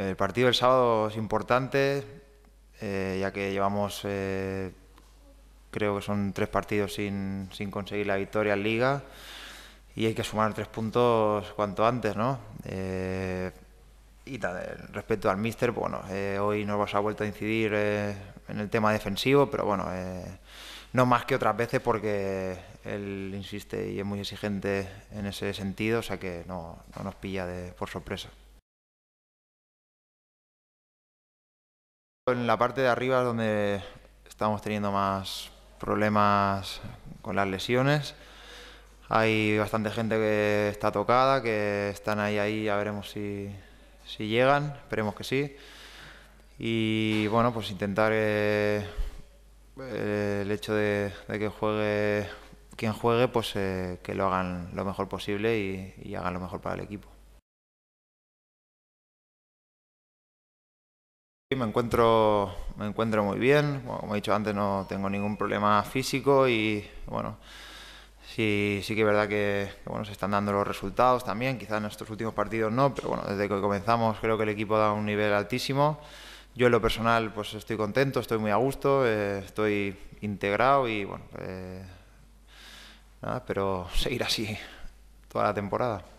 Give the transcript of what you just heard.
El partido del sábado es importante, eh, ya que llevamos, eh, creo que son tres partidos sin, sin, conseguir la victoria en liga y hay que sumar tres puntos cuanto antes, ¿no? Eh, y respecto al míster, pues bueno, hoy nos ha vuelto a incidir en el tema defensivo, pero bueno, no más que otras veces porque él insiste y es muy exigente en ese sentido, o sea que no, no nos pilla por sorpresa. En la parte de arriba es donde estamos teniendo más problemas con las lesiones. Hay bastante gente que está tocada, que están ahí, ahí, ya veremos si, llegan, esperemos que sí. Y bueno, pues intentar eh, el hecho de, que juegue quien juegue, pues eh, que lo hagan lo mejor posible y hagan lo mejor para el equipo. Me encuentro, me encuentro muy bien, como he dicho antes no tengo ningún problema físico y bueno, sí, que es verdad que, bueno, se están dando los resultados también, quizás en estos últimos partidos no, pero bueno, desde que comenzamos creo que el equipo da un nivel altísimo. Yo en lo personal pues estoy contento, estoy muy a gusto, eh, estoy integrado y bueno, eh, nada, pero seguir así toda la temporada.